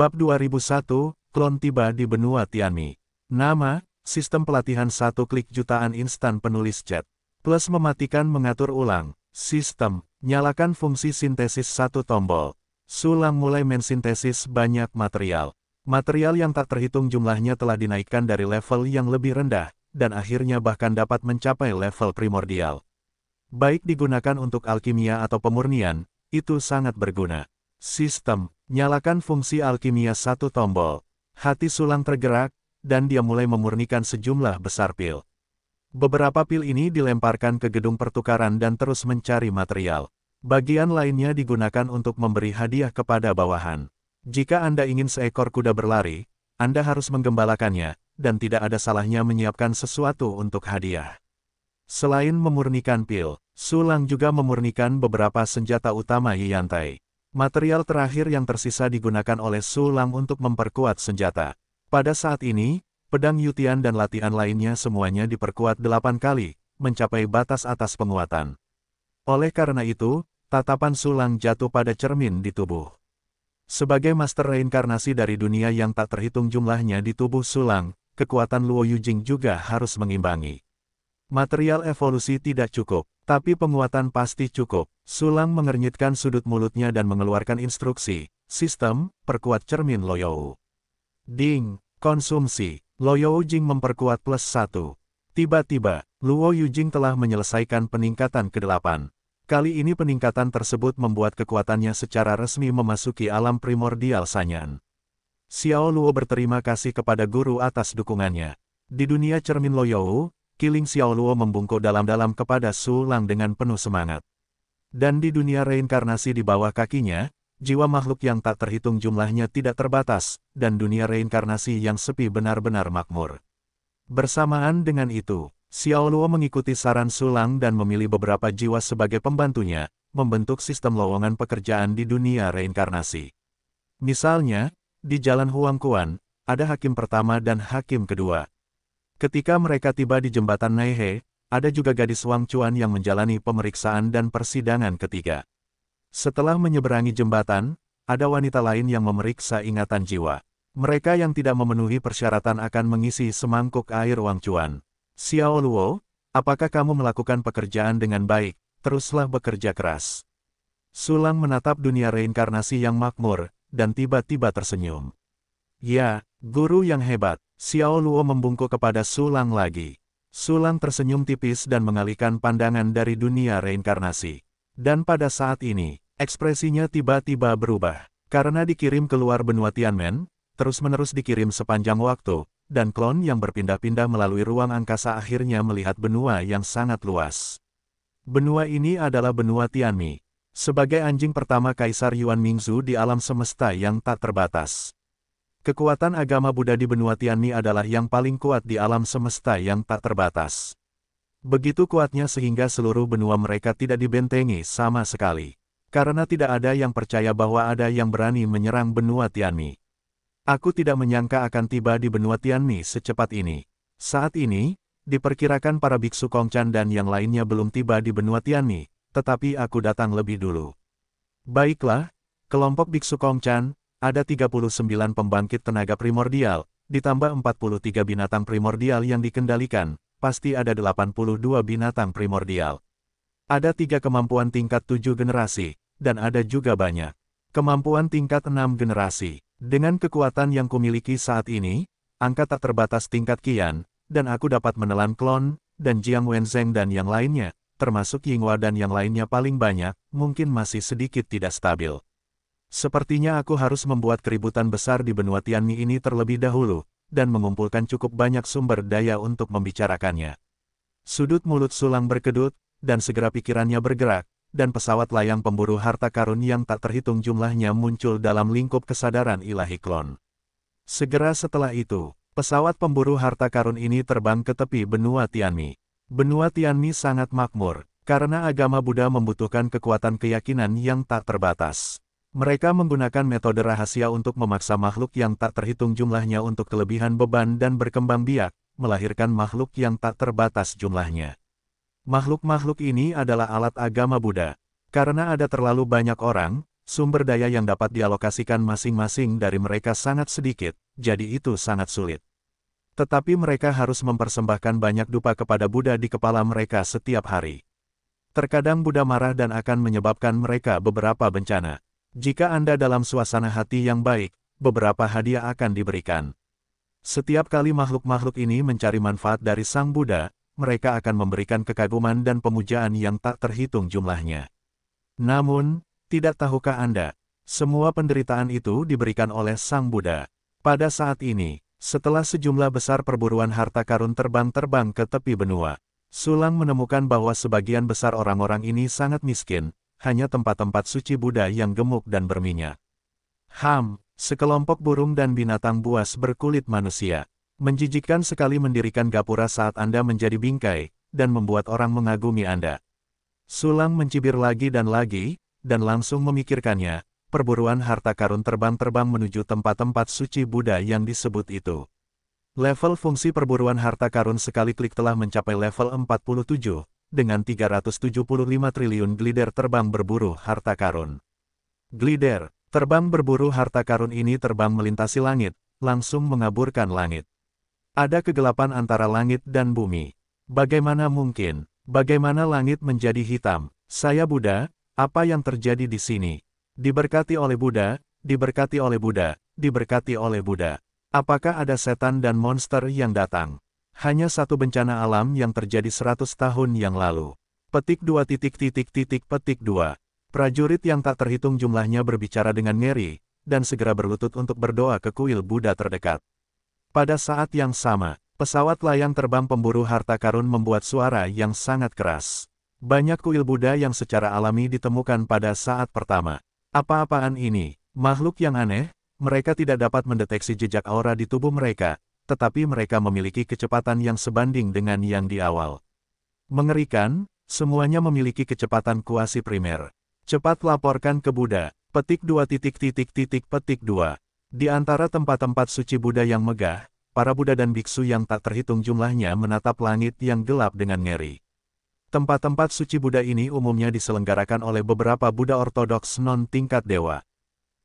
Bab 2001, klon tiba di benua Tianmi. Nama, sistem pelatihan satu klik jutaan instan penulis chat. Plus mematikan mengatur ulang. Sistem, nyalakan fungsi sintesis satu tombol. sulang mulai mensintesis banyak material. Material yang tak terhitung jumlahnya telah dinaikkan dari level yang lebih rendah, dan akhirnya bahkan dapat mencapai level primordial. Baik digunakan untuk alkimia atau pemurnian, itu sangat berguna. Sistem, Nyalakan fungsi alkimia satu tombol, hati sulang tergerak, dan dia mulai memurnikan sejumlah besar pil. Beberapa pil ini dilemparkan ke gedung pertukaran dan terus mencari material. Bagian lainnya digunakan untuk memberi hadiah kepada bawahan. Jika Anda ingin seekor kuda berlari, Anda harus menggembalakannya, dan tidak ada salahnya menyiapkan sesuatu untuk hadiah. Selain memurnikan pil, Sulang juga memurnikan beberapa senjata utama Yiyantai. Material terakhir yang tersisa digunakan oleh Sulang untuk memperkuat senjata. Pada saat ini, pedang Yutian dan latihan lainnya semuanya diperkuat delapan kali, mencapai batas atas penguatan. Oleh karena itu, tatapan Sulang jatuh pada cermin di tubuh. Sebagai master reinkarnasi dari dunia yang tak terhitung jumlahnya di tubuh Sulang, kekuatan Luo Yujing juga harus mengimbangi. Material evolusi tidak cukup, tapi penguatan pasti cukup. Sulang mengernyitkan sudut mulutnya dan mengeluarkan instruksi, sistem, perkuat cermin Loyou. Ding, konsumsi, Loyou Jing memperkuat plus satu. Tiba-tiba, Luo Yujing telah menyelesaikan peningkatan ke-8. Kali ini peningkatan tersebut membuat kekuatannya secara resmi memasuki alam primordial Sanyan. Xiao Luo berterima kasih kepada guru atas dukungannya. Di dunia cermin Loyou, Kiling Luo membungkuk dalam-dalam kepada Su Lang dengan penuh semangat. Dan di dunia reinkarnasi di bawah kakinya, jiwa makhluk yang tak terhitung jumlahnya tidak terbatas, dan dunia reinkarnasi yang sepi benar-benar makmur. Bersamaan dengan itu, Luo mengikuti saran Su Lang dan memilih beberapa jiwa sebagai pembantunya, membentuk sistem lowongan pekerjaan di dunia reinkarnasi. Misalnya, di Jalan Huangkuan, ada hakim pertama dan hakim kedua. Ketika mereka tiba di jembatan Naihe, ada juga gadis Wang Chuan yang menjalani pemeriksaan dan persidangan ketiga. Setelah menyeberangi jembatan, ada wanita lain yang memeriksa ingatan jiwa. Mereka yang tidak memenuhi persyaratan akan mengisi semangkuk air Wang Chuan. Xiao Luo, apakah kamu melakukan pekerjaan dengan baik? Teruslah bekerja keras. Sulang menatap dunia reinkarnasi yang makmur, dan tiba-tiba tersenyum. Ya, Guru yang hebat, Xiao Luo membungkuk kepada Sulang lagi. Sulang tersenyum tipis dan mengalihkan pandangan dari dunia reinkarnasi. Dan pada saat ini, ekspresinya tiba-tiba berubah. Karena dikirim keluar benua Tianmen, terus-menerus dikirim sepanjang waktu, dan klon yang berpindah-pindah melalui ruang angkasa akhirnya melihat benua yang sangat luas. Benua ini adalah benua Tianmi, sebagai anjing pertama Kaisar Yuan Mingzu di alam semesta yang tak terbatas. Kekuatan agama Buddha di benua Tianmi adalah yang paling kuat di alam semesta yang tak terbatas. Begitu kuatnya sehingga seluruh benua mereka tidak dibentengi sama sekali. Karena tidak ada yang percaya bahwa ada yang berani menyerang benua Tianmi. Aku tidak menyangka akan tiba di benua Tianmi secepat ini. Saat ini, diperkirakan para biksu Kongchan dan yang lainnya belum tiba di benua Tianmi, tetapi aku datang lebih dulu. Baiklah, kelompok biksu Kongchan, ada 39 pembangkit tenaga primordial, ditambah 43 binatang primordial yang dikendalikan, pasti ada 82 binatang primordial. Ada tiga kemampuan tingkat 7 generasi, dan ada juga banyak. Kemampuan tingkat 6 generasi. Dengan kekuatan yang kumiliki saat ini, angka tak terbatas tingkat kian, dan aku dapat menelan klon, dan Jiang Wenzeng dan yang lainnya, termasuk Yinghua dan yang lainnya paling banyak, mungkin masih sedikit tidak stabil. Sepertinya aku harus membuat keributan besar di benua Tianmi ini terlebih dahulu, dan mengumpulkan cukup banyak sumber daya untuk membicarakannya. Sudut mulut sulang berkedut, dan segera pikirannya bergerak, dan pesawat layang pemburu harta karun yang tak terhitung jumlahnya muncul dalam lingkup kesadaran ilahi klon. Segera setelah itu, pesawat pemburu harta karun ini terbang ke tepi benua Tianmi. Benua Tianmi sangat makmur, karena agama Buddha membutuhkan kekuatan keyakinan yang tak terbatas. Mereka menggunakan metode rahasia untuk memaksa makhluk yang tak terhitung jumlahnya untuk kelebihan beban dan berkembang biak, melahirkan makhluk yang tak terbatas jumlahnya. Makhluk-makhluk ini adalah alat agama Buddha. Karena ada terlalu banyak orang, sumber daya yang dapat dialokasikan masing-masing dari mereka sangat sedikit, jadi itu sangat sulit. Tetapi mereka harus mempersembahkan banyak dupa kepada Buddha di kepala mereka setiap hari. Terkadang Buddha marah dan akan menyebabkan mereka beberapa bencana. Jika Anda dalam suasana hati yang baik, beberapa hadiah akan diberikan. Setiap kali makhluk-makhluk ini mencari manfaat dari Sang Buddha, mereka akan memberikan kekaguman dan pemujaan yang tak terhitung jumlahnya. Namun, tidak tahukah Anda, semua penderitaan itu diberikan oleh Sang Buddha. Pada saat ini, setelah sejumlah besar perburuan harta karun terbang-terbang ke tepi benua, Sulang menemukan bahwa sebagian besar orang-orang ini sangat miskin, hanya tempat-tempat suci Buddha yang gemuk dan berminyak. Ham, sekelompok burung dan binatang buas berkulit manusia, menjijikkan sekali mendirikan gapura saat Anda menjadi bingkai, dan membuat orang mengagumi Anda. Sulang mencibir lagi dan lagi, dan langsung memikirkannya, perburuan harta karun terbang-terbang menuju tempat-tempat suci Buddha yang disebut itu. Level fungsi perburuan harta karun sekali klik telah mencapai level 47, dengan 375 triliun glider terbang berburu harta karun. Glider, terbang berburu harta karun ini terbang melintasi langit, langsung mengaburkan langit. Ada kegelapan antara langit dan bumi. Bagaimana mungkin? Bagaimana langit menjadi hitam? Saya Buddha, apa yang terjadi di sini? Diberkati oleh Buddha, diberkati oleh Buddha, diberkati oleh Buddha. Apakah ada setan dan monster yang datang? Hanya satu bencana alam yang terjadi 100 tahun yang lalu. Petik dua titik titik titik petik dua Prajurit yang tak terhitung jumlahnya berbicara dengan ngeri, dan segera berlutut untuk berdoa ke kuil Buddha terdekat. Pada saat yang sama, pesawat layang terbang pemburu harta karun membuat suara yang sangat keras. Banyak kuil Buddha yang secara alami ditemukan pada saat pertama. Apa-apaan ini? Makhluk yang aneh? Mereka tidak dapat mendeteksi jejak aura di tubuh mereka, tetapi mereka memiliki kecepatan yang sebanding dengan yang di awal. Mengerikan, semuanya memiliki kecepatan kuasi primer. Cepat laporkan ke Buddha, petik dua titik titik titik petik dua. Di antara tempat-tempat suci Buddha yang megah, para Buddha dan biksu yang tak terhitung jumlahnya menatap langit yang gelap dengan ngeri. Tempat-tempat suci Buddha ini umumnya diselenggarakan oleh beberapa Buddha Ortodoks non tingkat dewa.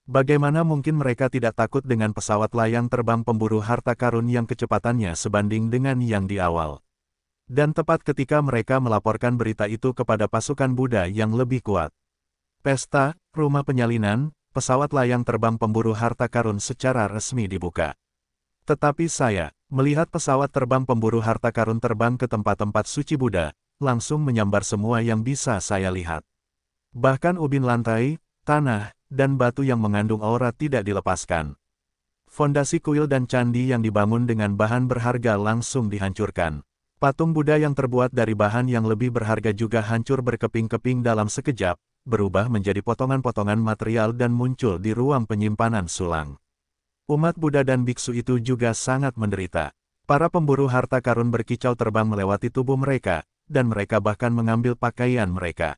Bagaimana mungkin mereka tidak takut dengan pesawat layang terbang pemburu harta karun yang kecepatannya sebanding dengan yang di awal? Dan tepat ketika mereka melaporkan berita itu kepada pasukan Buddha yang lebih kuat. Pesta, rumah penyalinan, pesawat layang terbang pemburu harta karun secara resmi dibuka. Tetapi saya, melihat pesawat terbang pemburu harta karun terbang ke tempat-tempat suci Buddha, langsung menyambar semua yang bisa saya lihat. Bahkan ubin lantai, tanah, dan batu yang mengandung aura tidak dilepaskan. Fondasi kuil dan candi yang dibangun dengan bahan berharga langsung dihancurkan. Patung Buddha yang terbuat dari bahan yang lebih berharga juga hancur berkeping-keping dalam sekejap, berubah menjadi potongan-potongan material dan muncul di ruang penyimpanan sulang. Umat Buddha dan biksu itu juga sangat menderita. Para pemburu harta karun berkicau terbang melewati tubuh mereka, dan mereka bahkan mengambil pakaian mereka.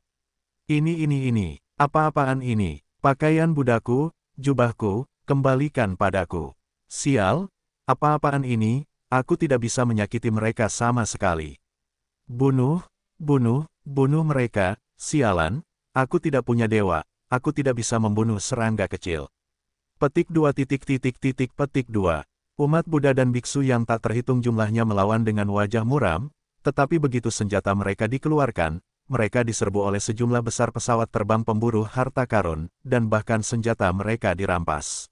Ini ini ini, apa-apaan ini, Pakaian budaku, jubahku, kembalikan padaku. Sial, apa-apaan ini, aku tidak bisa menyakiti mereka sama sekali. Bunuh, bunuh, bunuh mereka, sialan, aku tidak punya dewa, aku tidak bisa membunuh serangga kecil. Petik dua titik titik titik petik dua. Umat Buddha dan biksu yang tak terhitung jumlahnya melawan dengan wajah muram, tetapi begitu senjata mereka dikeluarkan, mereka diserbu oleh sejumlah besar pesawat terbang pemburu harta karun, dan bahkan senjata mereka dirampas.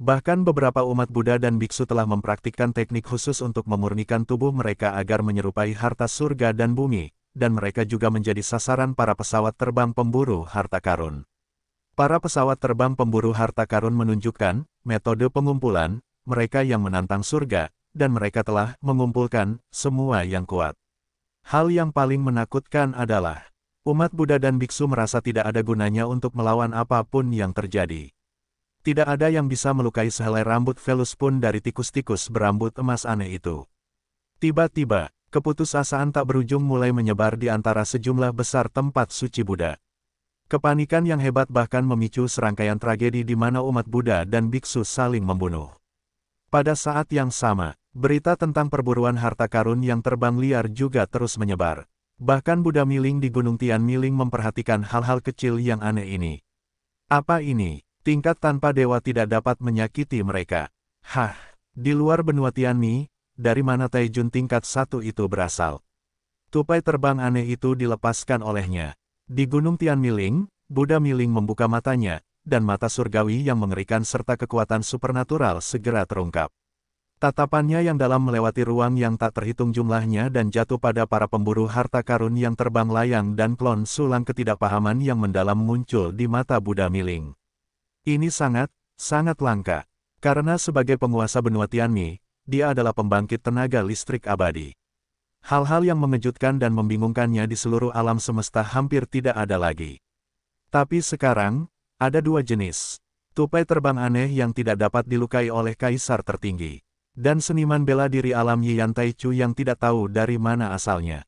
Bahkan beberapa umat Buddha dan biksu telah mempraktikkan teknik khusus untuk memurnikan tubuh mereka agar menyerupai harta surga dan bumi, dan mereka juga menjadi sasaran para pesawat terbang pemburu harta karun. Para pesawat terbang pemburu harta karun menunjukkan metode pengumpulan, mereka yang menantang surga, dan mereka telah mengumpulkan semua yang kuat. Hal yang paling menakutkan adalah, umat Buddha dan biksu merasa tidak ada gunanya untuk melawan apapun yang terjadi. Tidak ada yang bisa melukai sehelai rambut velus pun dari tikus-tikus berambut emas aneh itu. Tiba-tiba, keputusasaan tak berujung mulai menyebar di antara sejumlah besar tempat suci Buddha. Kepanikan yang hebat bahkan memicu serangkaian tragedi di mana umat Buddha dan biksu saling membunuh. Pada saat yang sama, berita tentang perburuan harta karun yang terbang liar juga terus menyebar. Bahkan Buddha Miling di Gunung Tian Miling memperhatikan hal-hal kecil yang aneh ini. Apa ini? Tingkat tanpa dewa tidak dapat menyakiti mereka. Hah, di luar benua Tian Tianmi, dari mana Taijun tingkat satu itu berasal? Tupai terbang aneh itu dilepaskan olehnya. Di Gunung Tian Miling, Buddha Miling membuka matanya, dan mata surgawi yang mengerikan serta kekuatan supernatural segera terungkap. Tatapannya yang dalam melewati ruang yang tak terhitung jumlahnya dan jatuh pada para pemburu harta karun yang terbang layang dan klon sulang ketidakpahaman yang mendalam muncul di mata Buddha Miling. Ini sangat, sangat langka. Karena sebagai penguasa benua Tianmi, dia adalah pembangkit tenaga listrik abadi. Hal-hal yang mengejutkan dan membingungkannya di seluruh alam semesta hampir tidak ada lagi. Tapi sekarang, ada dua jenis. Tupai terbang aneh yang tidak dapat dilukai oleh kaisar tertinggi. Dan seniman bela diri alam Yian Taichu yang tidak tahu dari mana asalnya.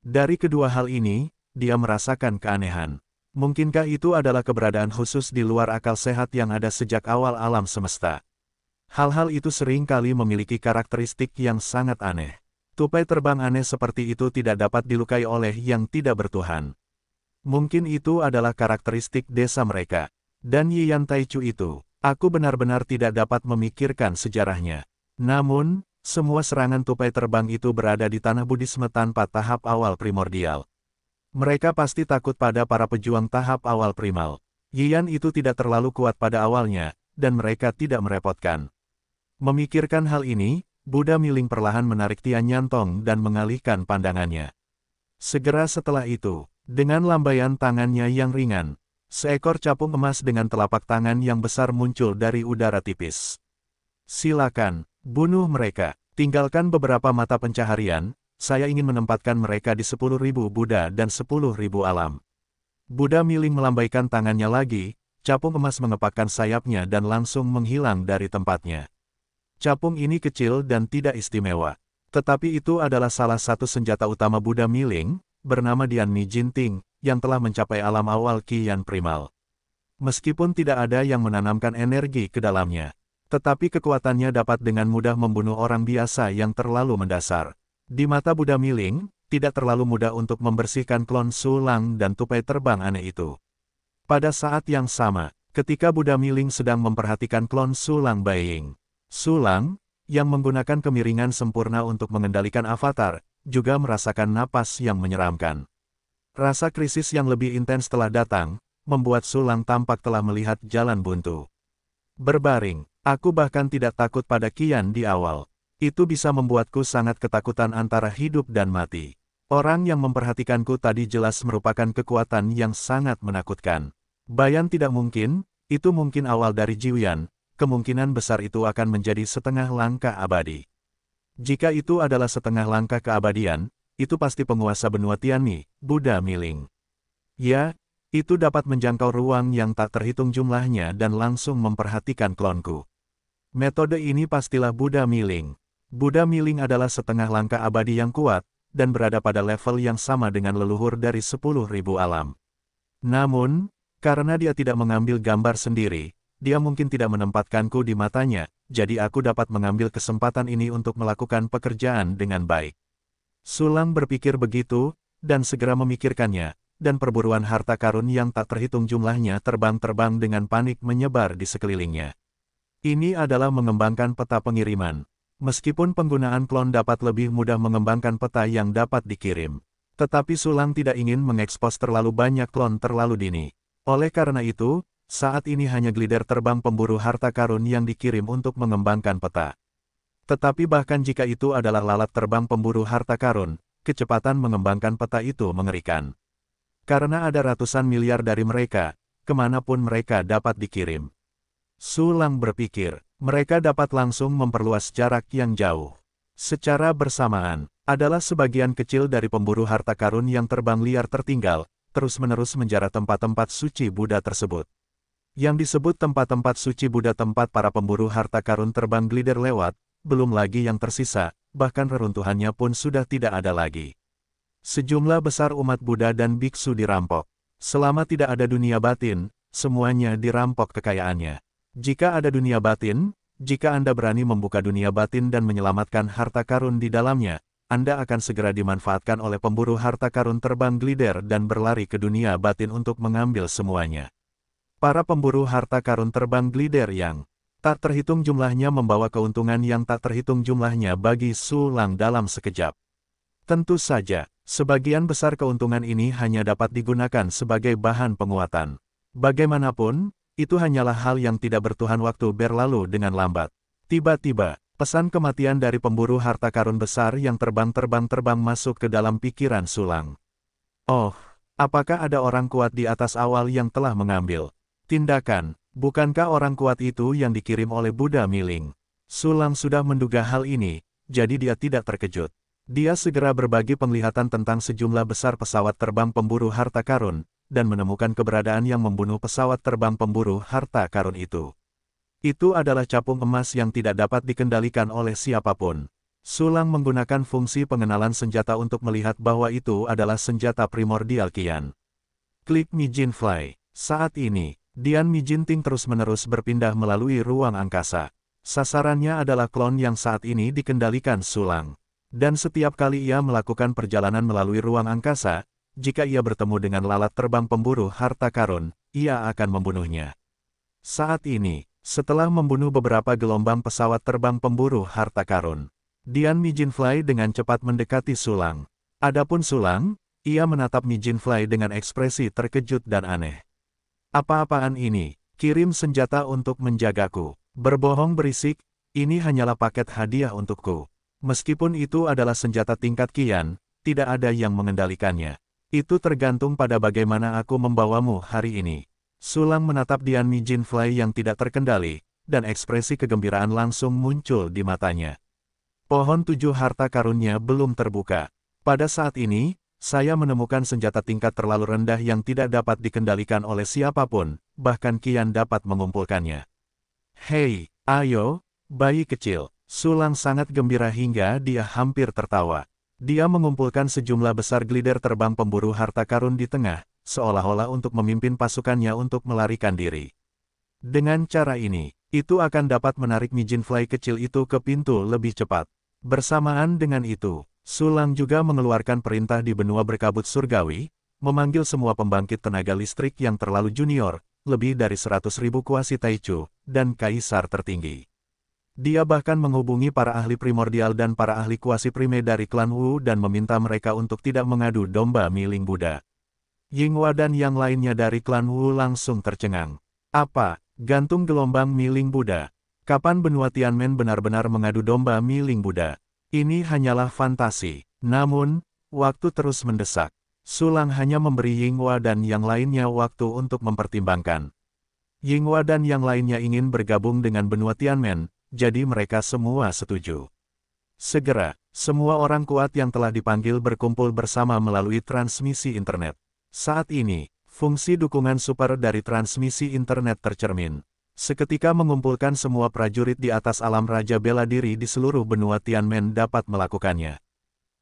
Dari kedua hal ini, dia merasakan keanehan. Mungkinkah itu adalah keberadaan khusus di luar akal sehat yang ada sejak awal alam semesta? Hal-hal itu sering kali memiliki karakteristik yang sangat aneh. Tupai terbang aneh seperti itu tidak dapat dilukai oleh yang tidak bertuhan. Mungkin itu adalah karakteristik desa mereka. Dan Yiyan Taichu itu, aku benar-benar tidak dapat memikirkan sejarahnya. Namun, semua serangan tupai terbang itu berada di tanah buddhisme tanpa tahap awal primordial. Mereka pasti takut pada para pejuang tahap awal primal. Yian itu tidak terlalu kuat pada awalnya, dan mereka tidak merepotkan. Memikirkan hal ini, Buddha Miling perlahan menarik Tian Yantong dan mengalihkan pandangannya. Segera setelah itu, dengan lambaian tangannya yang ringan, seekor capung emas dengan telapak tangan yang besar muncul dari udara tipis. Silakan, bunuh mereka. Tinggalkan beberapa mata pencaharian, saya ingin menempatkan mereka di sepuluh ribu Buddha dan sepuluh ribu alam. Buddha miling melambaikan tangannya lagi, capung emas mengepakkan sayapnya dan langsung menghilang dari tempatnya. Capung ini kecil dan tidak istimewa. Tetapi itu adalah salah satu senjata utama Buddha miling, bernama Dian Ni Jinting, yang telah mencapai alam awal kian Primal. Meskipun tidak ada yang menanamkan energi ke dalamnya, tetapi kekuatannya dapat dengan mudah membunuh orang biasa yang terlalu mendasar. Di mata Buddha Miling, tidak terlalu mudah untuk membersihkan klon sulang dan tupai terbang aneh itu. Pada saat yang sama, ketika Buddha Miling sedang memperhatikan klon sulang Baying, sulang, yang menggunakan kemiringan sempurna untuk mengendalikan avatar, juga merasakan napas yang menyeramkan. Rasa krisis yang lebih intens telah datang, membuat Sulang tampak telah melihat jalan buntu. Berbaring, aku bahkan tidak takut pada Kian di awal. Itu bisa membuatku sangat ketakutan antara hidup dan mati. Orang yang memperhatikanku tadi jelas merupakan kekuatan yang sangat menakutkan. Bayan tidak mungkin, itu mungkin awal dari Jiuyan. kemungkinan besar itu akan menjadi setengah langkah abadi. Jika itu adalah setengah langkah keabadian, itu pasti penguasa benua Tianmi, Buddha Miling. Ya, itu dapat menjangkau ruang yang tak terhitung jumlahnya dan langsung memperhatikan klonku. Metode ini pastilah Buddha Miling. Buddha Miling adalah setengah langkah abadi yang kuat, dan berada pada level yang sama dengan leluhur dari 10.000 alam. Namun, karena dia tidak mengambil gambar sendiri, dia mungkin tidak menempatkanku di matanya, jadi aku dapat mengambil kesempatan ini untuk melakukan pekerjaan dengan baik. Sulang berpikir begitu, dan segera memikirkannya, dan perburuan harta karun yang tak terhitung jumlahnya terbang-terbang dengan panik menyebar di sekelilingnya. Ini adalah mengembangkan peta pengiriman. Meskipun penggunaan klon dapat lebih mudah mengembangkan peta yang dapat dikirim, tetapi Sulang tidak ingin mengekspos terlalu banyak klon terlalu dini. Oleh karena itu, saat ini hanya glider terbang pemburu harta karun yang dikirim untuk mengembangkan peta. Tetapi bahkan jika itu adalah lalat terbang pemburu harta karun, kecepatan mengembangkan peta itu mengerikan. Karena ada ratusan miliar dari mereka, kemanapun mereka dapat dikirim. Sulang berpikir, mereka dapat langsung memperluas jarak yang jauh. Secara bersamaan, adalah sebagian kecil dari pemburu harta karun yang terbang liar tertinggal, terus-menerus menjara tempat-tempat suci Buddha tersebut yang disebut tempat-tempat suci Buddha tempat para pemburu harta karun terbang glider lewat, belum lagi yang tersisa, bahkan reruntuhannya pun sudah tidak ada lagi. Sejumlah besar umat Buddha dan biksu dirampok. Selama tidak ada dunia batin, semuanya dirampok kekayaannya. Jika ada dunia batin, jika Anda berani membuka dunia batin dan menyelamatkan harta karun di dalamnya, anda akan segera dimanfaatkan oleh pemburu harta karun terbang glider dan berlari ke dunia batin untuk mengambil semuanya. Para pemburu harta karun terbang glider yang tak terhitung jumlahnya membawa keuntungan yang tak terhitung jumlahnya bagi Sulang dalam sekejap. Tentu saja, sebagian besar keuntungan ini hanya dapat digunakan sebagai bahan penguatan. Bagaimanapun, itu hanyalah hal yang tidak bertuhan waktu berlalu dengan lambat. Tiba-tiba, pesan kematian dari pemburu harta karun besar yang terbang-terbang-terbang masuk ke dalam pikiran Sulang. Oh, apakah ada orang kuat di atas awal yang telah mengambil Tindakan, bukankah orang kuat itu yang dikirim oleh Buddha Miling? Sulang sudah menduga hal ini, jadi dia tidak terkejut. Dia segera berbagi penglihatan tentang sejumlah besar pesawat terbang pemburu harta karun, dan menemukan keberadaan yang membunuh pesawat terbang pemburu harta karun itu. Itu adalah capung emas yang tidak dapat dikendalikan oleh siapapun. Sulang menggunakan fungsi pengenalan senjata untuk melihat bahwa itu adalah senjata primordial Kian. Klik Mijin Fly. Saat ini, Dian Mi Jinting terus-menerus berpindah melalui ruang angkasa. Sasarannya adalah klon yang saat ini dikendalikan Sulang. Dan setiap kali ia melakukan perjalanan melalui ruang angkasa, jika ia bertemu dengan lalat terbang pemburu harta karun, ia akan membunuhnya. Saat ini, setelah membunuh beberapa gelombang pesawat terbang pemburu harta karun, Dian Fly dengan cepat mendekati Sulang. Adapun Sulang, ia menatap Fly dengan ekspresi terkejut dan aneh. Apa-apaan ini? Kirim senjata untuk menjagaku. Berbohong berisik, ini hanyalah paket hadiah untukku. Meskipun itu adalah senjata tingkat kian, tidak ada yang mengendalikannya. Itu tergantung pada bagaimana aku membawamu hari ini. Sulang menatap Dian Mi Jin Fly yang tidak terkendali, dan ekspresi kegembiraan langsung muncul di matanya. Pohon tujuh harta karunnya belum terbuka. Pada saat ini, saya menemukan senjata tingkat terlalu rendah yang tidak dapat dikendalikan oleh siapapun, bahkan Kian dapat mengumpulkannya. Hei, ayo, bayi kecil. Sulang sangat gembira hingga dia hampir tertawa. Dia mengumpulkan sejumlah besar glider terbang pemburu harta karun di tengah, seolah-olah untuk memimpin pasukannya untuk melarikan diri. Dengan cara ini, itu akan dapat menarik Mijin Fly kecil itu ke pintu lebih cepat. Bersamaan dengan itu, Sulang juga mengeluarkan perintah di benua berkabut surgawi, memanggil semua pembangkit tenaga listrik yang terlalu junior, lebih dari 100 ribu kuasi Taichu, dan kaisar tertinggi. Dia bahkan menghubungi para ahli primordial dan para ahli kuasi prime dari klan Wu dan meminta mereka untuk tidak mengadu domba miling Buddha. Yingwa dan yang lainnya dari klan Wu langsung tercengang. Apa, gantung gelombang miling Buddha? Kapan benua Tianmen benar-benar mengadu domba miling Buddha? Ini hanyalah fantasi. Namun, waktu terus mendesak. Sulang hanya memberi Yingwa dan yang lainnya waktu untuk mempertimbangkan. Yingwa dan yang lainnya ingin bergabung dengan benua Tianmen, jadi mereka semua setuju. Segera, semua orang kuat yang telah dipanggil berkumpul bersama melalui transmisi internet. Saat ini, fungsi dukungan super dari transmisi internet tercermin. Seketika mengumpulkan semua prajurit di atas alam Raja Bela Diri di seluruh benua Tianmen dapat melakukannya.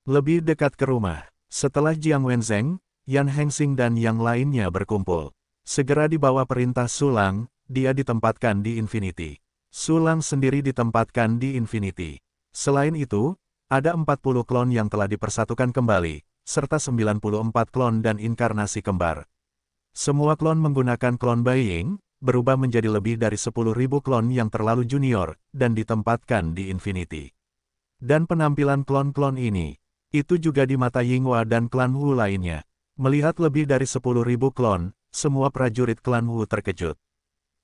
Lebih dekat ke rumah, setelah Jiang Wenzeng, Yan Hengxing dan yang lainnya berkumpul. Segera di bawah perintah Sulang, dia ditempatkan di Infinity. Sulang sendiri ditempatkan di Infinity. Selain itu, ada 40 klon yang telah dipersatukan kembali, serta 94 klon dan inkarnasi kembar. Semua klon menggunakan klon Baiying, berubah menjadi lebih dari 10.000 klon yang terlalu junior, dan ditempatkan di Infinity. Dan penampilan klon-klon ini, itu juga di mata Yingwa dan klan Wu lainnya. Melihat lebih dari 10.000 klon, semua prajurit klan Wu terkejut.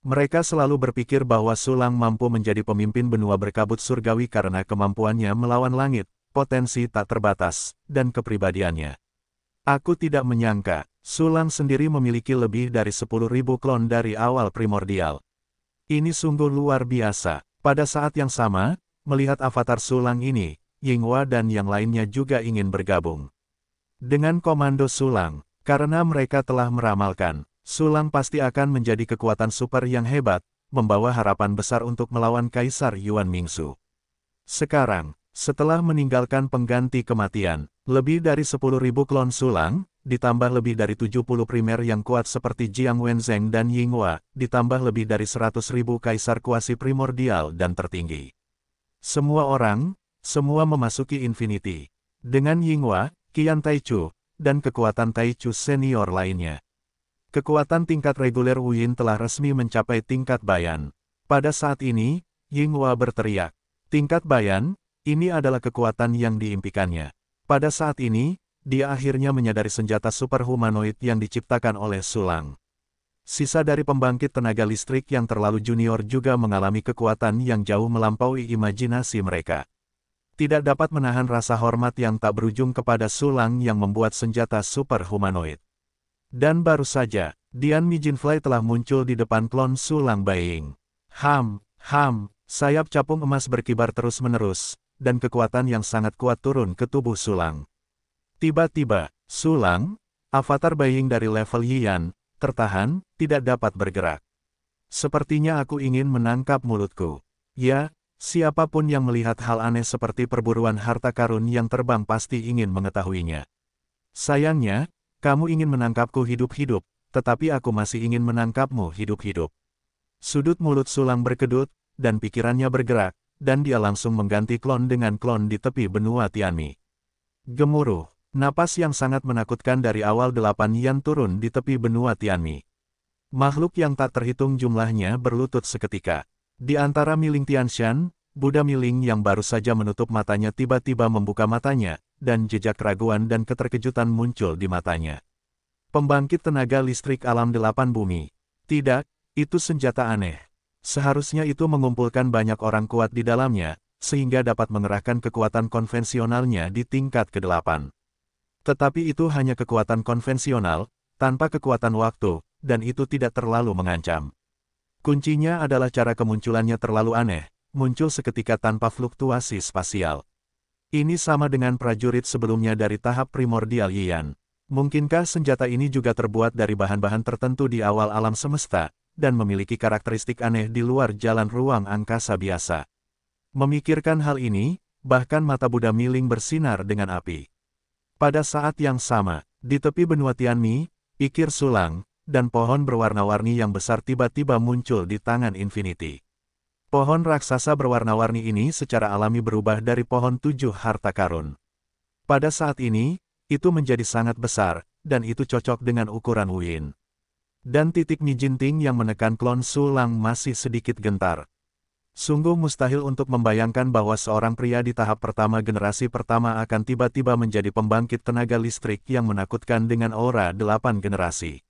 Mereka selalu berpikir bahwa Sulang mampu menjadi pemimpin benua berkabut surgawi karena kemampuannya melawan langit, potensi tak terbatas, dan kepribadiannya. Aku tidak menyangka, Sulang sendiri memiliki lebih dari 10.000 klon dari awal primordial. Ini sungguh luar biasa. Pada saat yang sama, melihat avatar Sulang ini, Yingwa dan yang lainnya juga ingin bergabung. Dengan komando Sulang, karena mereka telah meramalkan, Sulang pasti akan menjadi kekuatan super yang hebat, membawa harapan besar untuk melawan Kaisar Yuan Mingsu. Sekarang, setelah meninggalkan pengganti kematian, lebih dari 10.000 klon Sulang, ditambah lebih dari 70 primer yang kuat seperti Jiang Wenzheng dan Ying Yinghua, ditambah lebih dari 100 ribu kaisar kuasi primordial dan tertinggi. Semua orang, semua memasuki Infinity. Dengan Ying Yinghua, Qian Chu, dan kekuatan Tai Chu senior lainnya. Kekuatan tingkat reguler Wuyin telah resmi mencapai tingkat Bayan. Pada saat ini, Ying Yinghua berteriak, tingkat Bayan, ini adalah kekuatan yang diimpikannya. Pada saat ini, dia akhirnya menyadari senjata super humanoid yang diciptakan oleh Sulang. Sisa dari pembangkit tenaga listrik yang terlalu junior juga mengalami kekuatan yang jauh melampaui imajinasi mereka. Tidak dapat menahan rasa hormat yang tak berujung kepada Sulang yang membuat senjata super humanoid. Dan baru saja, Dian Mijinfly telah muncul di depan klon Sulang Baying. Ham, ham, sayap capung emas berkibar terus-menerus, dan kekuatan yang sangat kuat turun ke tubuh Sulang. Tiba-tiba, Sulang, avatar baying dari level Yian, tertahan, tidak dapat bergerak. Sepertinya aku ingin menangkap mulutku. Ya, siapapun yang melihat hal aneh seperti perburuan harta karun yang terbang pasti ingin mengetahuinya. Sayangnya, kamu ingin menangkapku hidup-hidup, tetapi aku masih ingin menangkapmu hidup-hidup. Sudut mulut sulang berkedut, dan pikirannya bergerak, dan dia langsung mengganti klon dengan klon di tepi benua Tianmi. Gemuruh. Napas yang sangat menakutkan dari awal delapan yang turun di tepi benua Tianmi. Makhluk yang tak terhitung jumlahnya berlutut seketika. Di antara miling Tianshan, Buddha miling yang baru saja menutup matanya tiba-tiba membuka matanya, dan jejak keraguan dan keterkejutan muncul di matanya. Pembangkit tenaga listrik alam delapan bumi. Tidak, itu senjata aneh. Seharusnya itu mengumpulkan banyak orang kuat di dalamnya, sehingga dapat mengerahkan kekuatan konvensionalnya di tingkat kedelapan. Tetapi itu hanya kekuatan konvensional, tanpa kekuatan waktu, dan itu tidak terlalu mengancam. Kuncinya adalah cara kemunculannya terlalu aneh, muncul seketika tanpa fluktuasi spasial. Ini sama dengan prajurit sebelumnya dari tahap primordial Yian. Mungkinkah senjata ini juga terbuat dari bahan-bahan tertentu di awal alam semesta, dan memiliki karakteristik aneh di luar jalan ruang angkasa biasa? Memikirkan hal ini, bahkan mata Buddha miling bersinar dengan api. Pada saat yang sama, di tepi benua Tianmi, pikir sulang, dan pohon berwarna-warni yang besar tiba-tiba muncul di tangan Infinity. Pohon raksasa berwarna-warni ini secara alami berubah dari pohon tujuh harta karun. Pada saat ini, itu menjadi sangat besar, dan itu cocok dengan ukuran Wuyin. Dan titik Mi Jinting yang menekan klon sulang masih sedikit gentar, Sungguh mustahil untuk membayangkan bahwa seorang pria di tahap pertama generasi pertama akan tiba-tiba menjadi pembangkit tenaga listrik yang menakutkan dengan aura delapan generasi.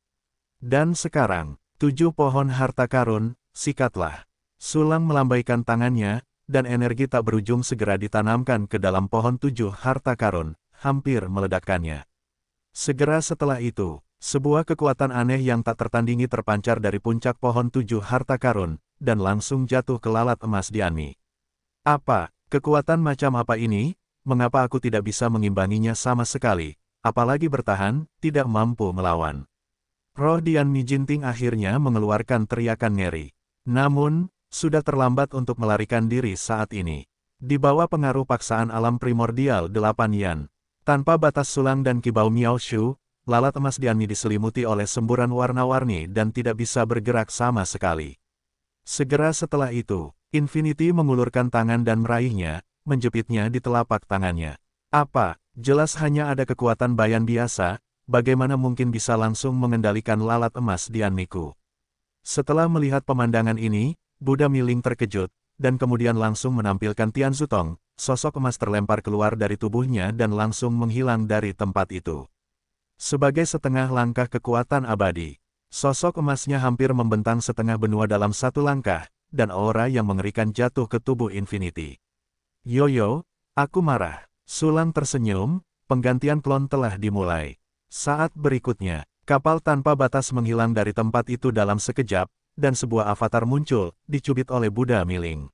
Dan sekarang, tujuh pohon harta karun, sikatlah. Sulang melambaikan tangannya, dan energi tak berujung segera ditanamkan ke dalam pohon tujuh harta karun, hampir meledakkannya. Segera setelah itu, sebuah kekuatan aneh yang tak tertandingi terpancar dari puncak pohon tujuh harta karun, dan langsung jatuh ke lalat emas di Ani. Apa, kekuatan macam apa ini? Mengapa aku tidak bisa mengimbanginya sama sekali, apalagi bertahan, tidak mampu melawan? Roh Mi Jinting akhirnya mengeluarkan teriakan ngeri. Namun, sudah terlambat untuk melarikan diri saat ini. Di bawah pengaruh paksaan alam primordial delapan yan, tanpa batas sulang dan kibau Miao Shu, lalat emas Diani diselimuti oleh semburan warna-warni dan tidak bisa bergerak sama sekali. Segera setelah itu, Infinity mengulurkan tangan dan meraihnya, menjepitnya di telapak tangannya. Apa, jelas hanya ada kekuatan bayan biasa, bagaimana mungkin bisa langsung mengendalikan lalat emas Dianiku? Setelah melihat pemandangan ini, Buddha Miling terkejut, dan kemudian langsung menampilkan Tian Zutong, sosok emas terlempar keluar dari tubuhnya dan langsung menghilang dari tempat itu. Sebagai setengah langkah kekuatan abadi, sosok emasnya hampir membentang setengah benua dalam satu langkah, dan aura yang mengerikan jatuh ke tubuh Infinity. Yoyo, aku marah. Sulan tersenyum, penggantian klon telah dimulai. Saat berikutnya, kapal tanpa batas menghilang dari tempat itu dalam sekejap, dan sebuah avatar muncul, dicubit oleh Buddha Miling.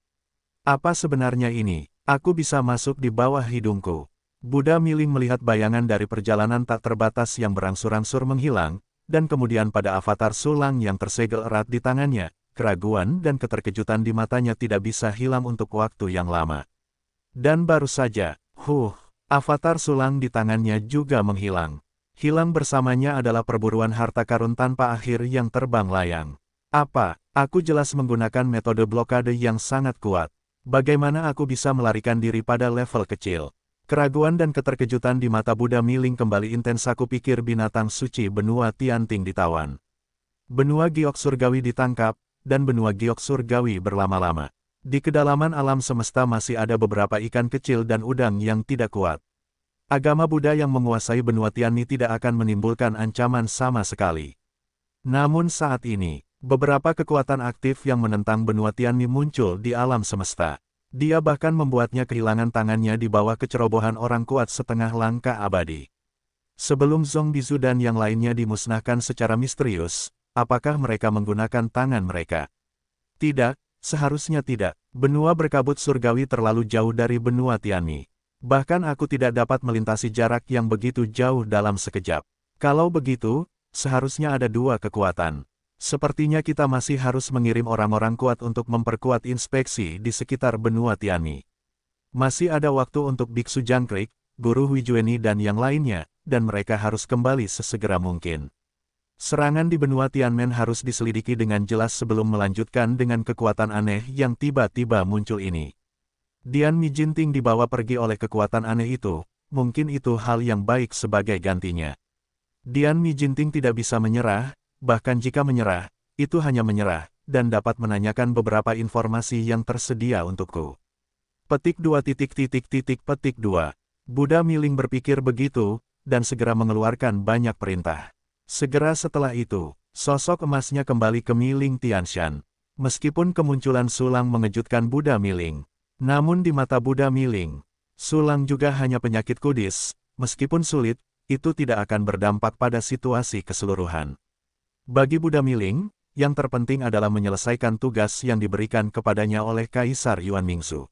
Apa sebenarnya ini? Aku bisa masuk di bawah hidungku. Buddha milih melihat bayangan dari perjalanan tak terbatas yang berangsur-angsur menghilang, dan kemudian pada avatar sulang yang tersegel erat di tangannya, keraguan dan keterkejutan di matanya tidak bisa hilang untuk waktu yang lama. Dan baru saja, huh, avatar sulang di tangannya juga menghilang. Hilang bersamanya adalah perburuan harta karun tanpa akhir yang terbang layang. Apa, aku jelas menggunakan metode blokade yang sangat kuat. Bagaimana aku bisa melarikan diri pada level kecil? Keraguan dan keterkejutan di mata Buddha miling kembali intens aku pikir binatang suci benua Tian Ting ditawan. Benua giok surgawi ditangkap, dan benua giok surgawi berlama-lama. Di kedalaman alam semesta masih ada beberapa ikan kecil dan udang yang tidak kuat. Agama Buddha yang menguasai benua Tianni tidak akan menimbulkan ancaman sama sekali. Namun saat ini, beberapa kekuatan aktif yang menentang benua Tianni muncul di alam semesta. Dia bahkan membuatnya kehilangan tangannya di bawah kecerobohan orang kuat setengah langkah abadi. Sebelum Zong Bizu dan yang lainnya dimusnahkan secara misterius, apakah mereka menggunakan tangan mereka? Tidak, seharusnya tidak. Benua berkabut surgawi terlalu jauh dari benua Tianyi. Bahkan aku tidak dapat melintasi jarak yang begitu jauh dalam sekejap. Kalau begitu, seharusnya ada dua kekuatan. Sepertinya kita masih harus mengirim orang-orang kuat untuk memperkuat inspeksi di sekitar benua Tiani. Masih ada waktu untuk Biksu Jangkrik, Guru Wijueni dan yang lainnya, dan mereka harus kembali sesegera mungkin. Serangan di benua Tianmen harus diselidiki dengan jelas sebelum melanjutkan dengan kekuatan aneh yang tiba-tiba muncul ini. Dian Mi Jinting dibawa pergi oleh kekuatan aneh itu, mungkin itu hal yang baik sebagai gantinya. Dian Mi Jinting tidak bisa menyerah, Bahkan jika menyerah, itu hanya menyerah, dan dapat menanyakan beberapa informasi yang tersedia untukku. Petik dua titik titik titik petik dua. Buddha Miling berpikir begitu, dan segera mengeluarkan banyak perintah. Segera setelah itu, sosok emasnya kembali ke Miling Tianshan. Meskipun kemunculan Sulang mengejutkan Buddha Miling, namun di mata Buddha Miling, Sulang juga hanya penyakit kudis, meskipun sulit, itu tidak akan berdampak pada situasi keseluruhan. Bagi Buddha Miling, yang terpenting adalah menyelesaikan tugas yang diberikan kepadanya oleh Kaisar Yuan Mingsu.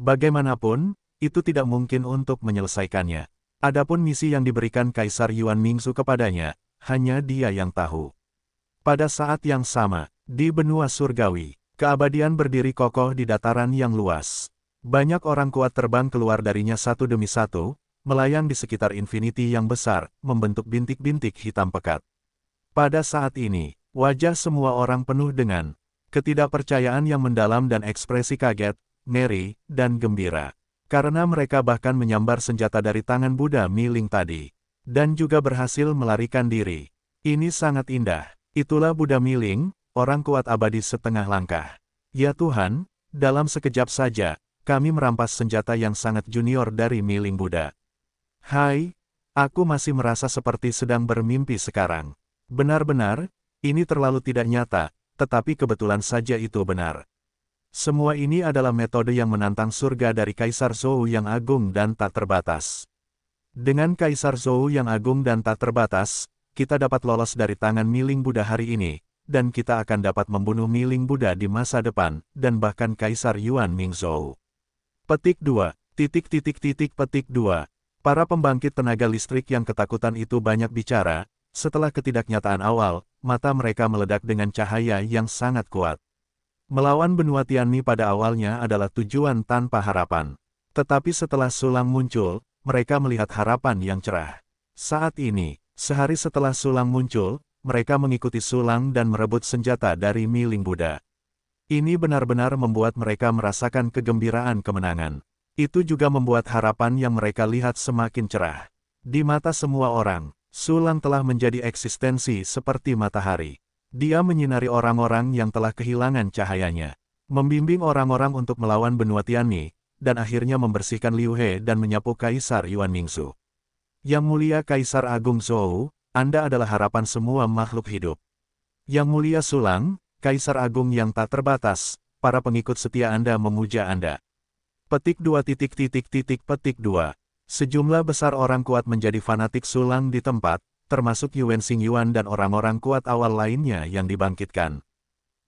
Bagaimanapun, itu tidak mungkin untuk menyelesaikannya. Adapun misi yang diberikan Kaisar Yuan Mingsu kepadanya, hanya dia yang tahu. Pada saat yang sama, di benua surgawi, keabadian berdiri kokoh di dataran yang luas. Banyak orang kuat terbang keluar darinya satu demi satu, melayang di sekitar infinity yang besar, membentuk bintik-bintik hitam pekat. Pada saat ini, wajah semua orang penuh dengan ketidakpercayaan yang mendalam dan ekspresi kaget, ngeri, dan gembira. Karena mereka bahkan menyambar senjata dari tangan Buddha Miling tadi. Dan juga berhasil melarikan diri. Ini sangat indah. Itulah Buddha Miling, orang kuat abadi setengah langkah. Ya Tuhan, dalam sekejap saja, kami merampas senjata yang sangat junior dari Miling Buddha. Hai, aku masih merasa seperti sedang bermimpi sekarang. Benar-benar, ini terlalu tidak nyata, tetapi kebetulan saja itu benar. Semua ini adalah metode yang menantang surga dari Kaisar Zhou yang agung dan tak terbatas. Dengan Kaisar Zhou yang agung dan tak terbatas, kita dapat lolos dari tangan miling Buddha hari ini, dan kita akan dapat membunuh miling Buddha di masa depan, dan bahkan Kaisar Yuan Ming Zhou. Petik 2, titik titik titik petik 2. Para pembangkit tenaga listrik yang ketakutan itu banyak bicara, setelah ketidaknyataan awal, mata mereka meledak dengan cahaya yang sangat kuat. Melawan benua Tianmi pada awalnya adalah tujuan tanpa harapan. Tetapi setelah Sulang muncul, mereka melihat harapan yang cerah. Saat ini, sehari setelah Sulang muncul, mereka mengikuti Sulang dan merebut senjata dari miling Buddha. Ini benar-benar membuat mereka merasakan kegembiraan kemenangan. Itu juga membuat harapan yang mereka lihat semakin cerah. Di mata semua orang, Sulang telah menjadi eksistensi seperti matahari. Dia menyinari orang-orang yang telah kehilangan cahayanya, membimbing orang-orang untuk melawan benua Tianmi, dan akhirnya membersihkan Liu He dan menyapu Kaisar Yuan Mingsu. Yang mulia Kaisar Agung Zhou, Anda adalah harapan semua makhluk hidup. Yang mulia Sulang, Kaisar Agung yang tak terbatas, para pengikut setia Anda memuja Anda. Petik dua titik titik titik petik dua. Sejumlah besar orang kuat menjadi fanatik sulang di tempat, termasuk Yuan Xing Yuan dan orang-orang kuat awal lainnya yang dibangkitkan.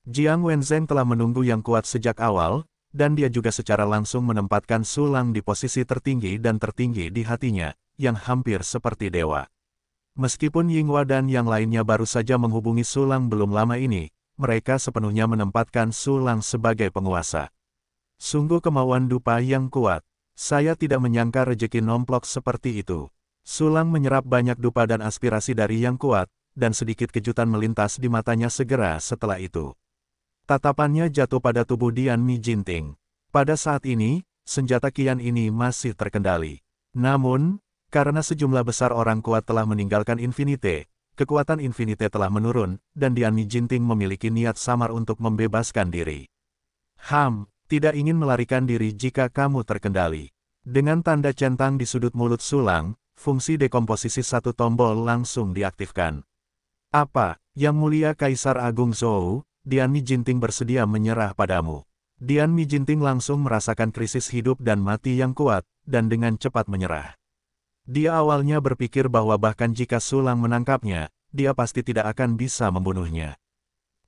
Jiang Wenzeng telah menunggu yang kuat sejak awal, dan dia juga secara langsung menempatkan sulang di posisi tertinggi dan tertinggi di hatinya, yang hampir seperti dewa. Meskipun Yingwa dan yang lainnya baru saja menghubungi sulang belum lama ini, mereka sepenuhnya menempatkan sulang sebagai penguasa. Sungguh kemauan dupa yang kuat. Saya tidak menyangka rejeki nomplok seperti itu. Sulang menyerap banyak dupa dan aspirasi dari yang kuat, dan sedikit kejutan melintas di matanya segera setelah itu. Tatapannya jatuh pada tubuh Dian Mi Jinting. Pada saat ini, senjata kian ini masih terkendali. Namun, karena sejumlah besar orang kuat telah meninggalkan Infinite, kekuatan Infinite telah menurun, dan Dian Mi Jinting memiliki niat samar untuk membebaskan diri. Ham, tidak ingin melarikan diri jika kamu terkendali. Dengan tanda centang di sudut mulut sulang, fungsi dekomposisi satu tombol langsung diaktifkan. Apa, Yang Mulia Kaisar Agung Zhou, Dian Mi Jinting bersedia menyerah padamu. Dian Mi Jinting langsung merasakan krisis hidup dan mati yang kuat, dan dengan cepat menyerah. Dia awalnya berpikir bahwa bahkan jika Sulang menangkapnya, dia pasti tidak akan bisa membunuhnya.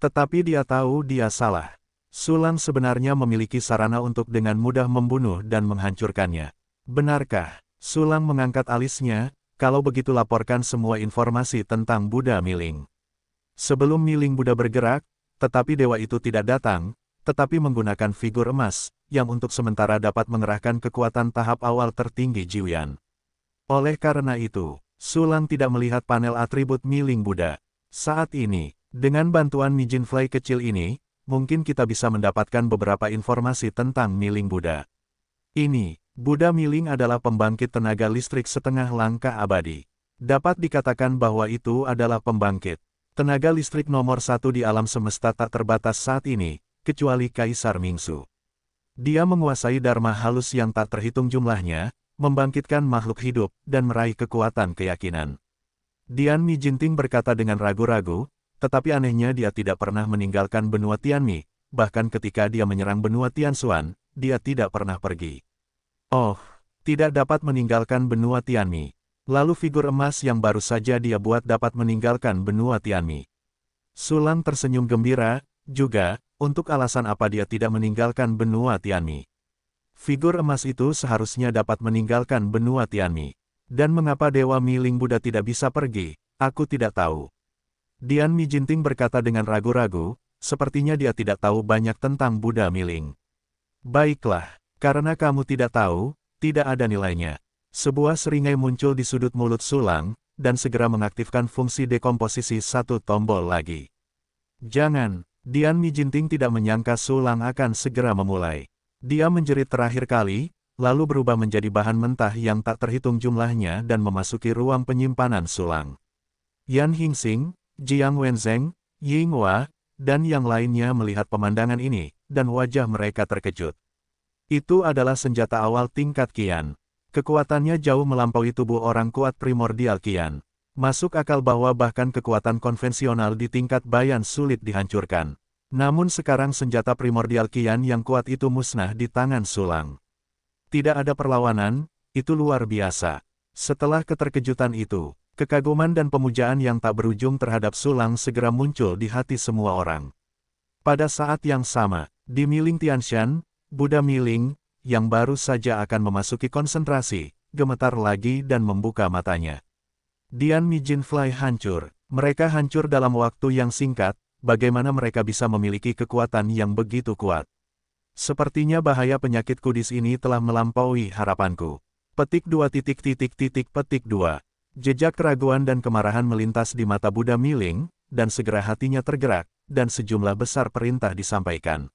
Tetapi dia tahu dia salah. Sulan sebenarnya memiliki sarana untuk dengan mudah membunuh dan menghancurkannya. Benarkah? Sulang mengangkat alisnya, kalau begitu laporkan semua informasi tentang Buddha Miling. Sebelum Miling Buddha bergerak, tetapi dewa itu tidak datang, tetapi menggunakan figur emas, yang untuk sementara dapat mengerahkan kekuatan tahap awal tertinggi Jiuyan. Oleh karena itu, Sulang tidak melihat panel atribut Miling Buddha. Saat ini, dengan bantuan Nijin Fly kecil ini, mungkin kita bisa mendapatkan beberapa informasi tentang miling Buddha. Ini, Buddha miling adalah pembangkit tenaga listrik setengah langkah abadi. Dapat dikatakan bahwa itu adalah pembangkit. Tenaga listrik nomor satu di alam semesta tak terbatas saat ini, kecuali Kaisar Mingsu. Dia menguasai dharma halus yang tak terhitung jumlahnya, membangkitkan makhluk hidup, dan meraih kekuatan keyakinan. Dian Mi Jinting berkata dengan ragu-ragu, tetapi anehnya dia tidak pernah meninggalkan benua Tianmi, bahkan ketika dia menyerang benua Tianxuan, dia tidak pernah pergi. Oh, tidak dapat meninggalkan benua Tianmi. Lalu figur emas yang baru saja dia buat dapat meninggalkan benua Tianmi. Sulan tersenyum gembira, juga, untuk alasan apa dia tidak meninggalkan benua Tianmi. Figur emas itu seharusnya dapat meninggalkan benua Tianmi. Dan mengapa Dewa Miling Buddha tidak bisa pergi, aku tidak tahu. Dian Mi Jinting berkata dengan ragu-ragu, sepertinya dia tidak tahu banyak tentang Buddha Miling. Baiklah, karena kamu tidak tahu, tidak ada nilainya. Sebuah seringai muncul di sudut mulut sulang, dan segera mengaktifkan fungsi dekomposisi satu tombol lagi. Jangan, Dian Mi Jinting tidak menyangka sulang akan segera memulai. Dia menjerit terakhir kali, lalu berubah menjadi bahan mentah yang tak terhitung jumlahnya dan memasuki ruang penyimpanan sulang. Yan Hingsing, Jiang Wenzeng, Ying Hua, dan yang lainnya melihat pemandangan ini, dan wajah mereka terkejut. Itu adalah senjata awal tingkat Kian. Kekuatannya jauh melampaui tubuh orang kuat primordial Kian. Masuk akal bahwa bahkan kekuatan konvensional di tingkat bayan sulit dihancurkan. Namun sekarang senjata primordial Kian yang kuat itu musnah di tangan Sulang. Tidak ada perlawanan, itu luar biasa. Setelah keterkejutan itu, Kekaguman dan pemujaan yang tak berujung terhadap Sulang segera muncul di hati semua orang. Pada saat yang sama, di Miling Tianshan, Buddha Miling, yang baru saja akan memasuki konsentrasi, gemetar lagi dan membuka matanya. Dian Mijin Fly hancur. Mereka hancur dalam waktu yang singkat, bagaimana mereka bisa memiliki kekuatan yang begitu kuat. Sepertinya bahaya penyakit kudis ini telah melampaui harapanku. Petik 2 titik titik titik petik 2. Jejak keraguan dan kemarahan melintas di mata Buddha Miling, dan segera hatinya tergerak, dan sejumlah besar perintah disampaikan.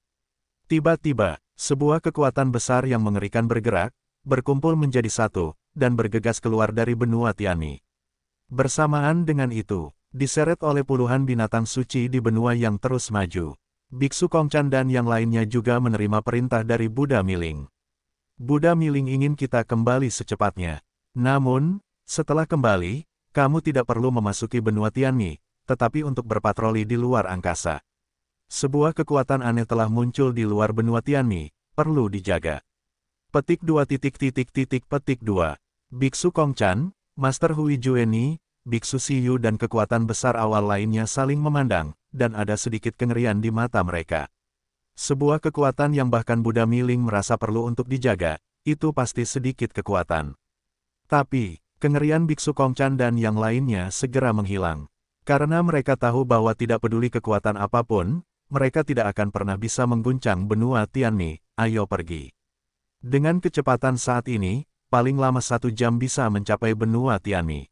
Tiba-tiba, sebuah kekuatan besar yang mengerikan bergerak, berkumpul menjadi satu, dan bergegas keluar dari benua Tiani. Bersamaan dengan itu, diseret oleh puluhan binatang suci di benua yang terus maju. Biksu Kongchan dan yang lainnya juga menerima perintah dari Buddha Miling. Buddha Miling ingin kita kembali secepatnya. Namun, setelah kembali, kamu tidak perlu memasuki benua Tianmi, tetapi untuk berpatroli di luar angkasa. Sebuah kekuatan aneh telah muncul di luar benua Tianmi, perlu dijaga. Petik 2 titik titik titik petik 2. Biksu Kongchan, Master Hui Jueni, Biksu Siyu dan kekuatan besar awal lainnya saling memandang, dan ada sedikit kengerian di mata mereka. Sebuah kekuatan yang bahkan Buddha Miling merasa perlu untuk dijaga, itu pasti sedikit kekuatan. Tapi, Kengerian Biksu Kongchan dan yang lainnya segera menghilang. Karena mereka tahu bahwa tidak peduli kekuatan apapun, mereka tidak akan pernah bisa mengguncang benua Tianmi, ayo pergi. Dengan kecepatan saat ini, paling lama satu jam bisa mencapai benua Tianmi.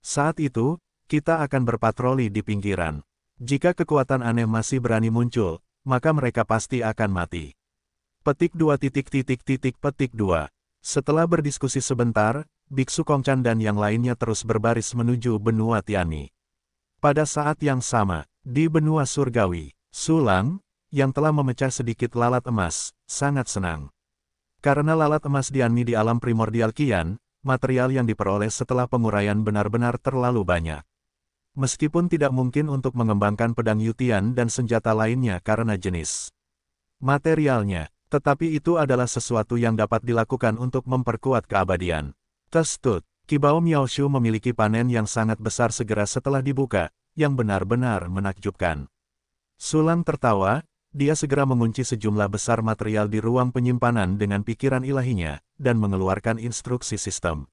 Saat itu, kita akan berpatroli di pinggiran. Jika kekuatan aneh masih berani muncul, maka mereka pasti akan mati. Petik 2 titik titik titik petik 2. Setelah berdiskusi sebentar, Biksu Kongchan dan yang lainnya terus berbaris menuju benua Tiani. Pada saat yang sama, di benua surgawi, Sulang, yang telah memecah sedikit lalat emas, sangat senang. Karena lalat emas Diani di alam primordial kian, material yang diperoleh setelah penguraian benar-benar terlalu banyak. Meskipun tidak mungkin untuk mengembangkan pedang Yutian dan senjata lainnya karena jenis materialnya, tetapi itu adalah sesuatu yang dapat dilakukan untuk memperkuat keabadian. Testut, Kibao Miaoshu memiliki panen yang sangat besar segera setelah dibuka, yang benar-benar menakjubkan. Sulang tertawa, dia segera mengunci sejumlah besar material di ruang penyimpanan dengan pikiran ilahinya, dan mengeluarkan instruksi sistem.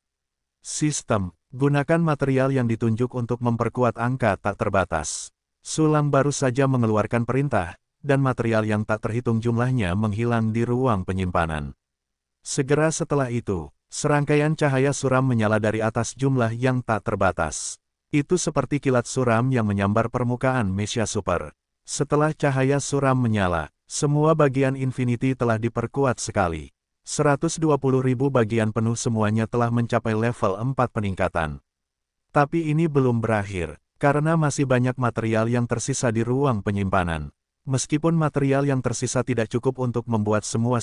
Sistem, gunakan material yang ditunjuk untuk memperkuat angka tak terbatas. Sulang baru saja mengeluarkan perintah, dan material yang tak terhitung jumlahnya menghilang di ruang penyimpanan. Segera setelah itu, Serangkaian cahaya suram menyala dari atas jumlah yang tak terbatas. Itu seperti kilat suram yang menyambar permukaan Mesia Super. Setelah cahaya suram menyala, semua bagian Infinity telah diperkuat sekali. ribu bagian penuh semuanya telah mencapai level 4 peningkatan. Tapi ini belum berakhir, karena masih banyak material yang tersisa di ruang penyimpanan. Meskipun material yang tersisa tidak cukup untuk membuat semua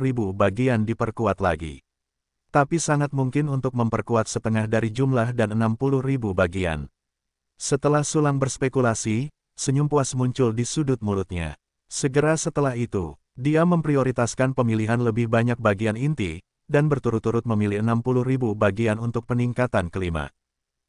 ribu bagian diperkuat lagi tapi sangat mungkin untuk memperkuat setengah dari jumlah dan 60 ribu bagian. Setelah Sulang berspekulasi, senyum puas muncul di sudut mulutnya. Segera setelah itu, dia memprioritaskan pemilihan lebih banyak bagian inti, dan berturut-turut memilih 60 ribu bagian untuk peningkatan kelima.